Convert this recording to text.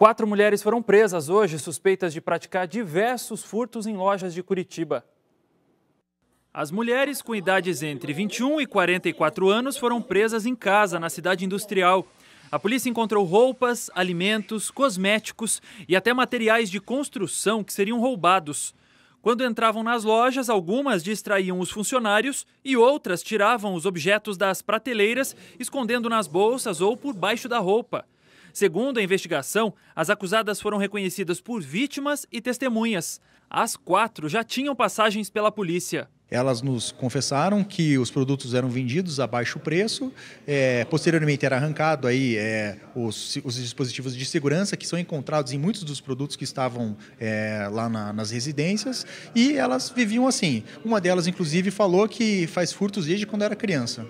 Quatro mulheres foram presas hoje suspeitas de praticar diversos furtos em lojas de Curitiba. As mulheres com idades entre 21 e 44 anos foram presas em casa, na cidade industrial. A polícia encontrou roupas, alimentos, cosméticos e até materiais de construção que seriam roubados. Quando entravam nas lojas, algumas distraíam os funcionários e outras tiravam os objetos das prateleiras, escondendo nas bolsas ou por baixo da roupa. Segundo a investigação, as acusadas foram reconhecidas por vítimas e testemunhas. As quatro já tinham passagens pela polícia. Elas nos confessaram que os produtos eram vendidos a baixo preço, é, posteriormente era arrancado aí é, os, os, dispositivos de segurança que são encontrados em muitos dos produtos que estavam é, lá na, nas residências e elas viviam assim. Uma delas, inclusive, falou que faz furtos desde quando era criança.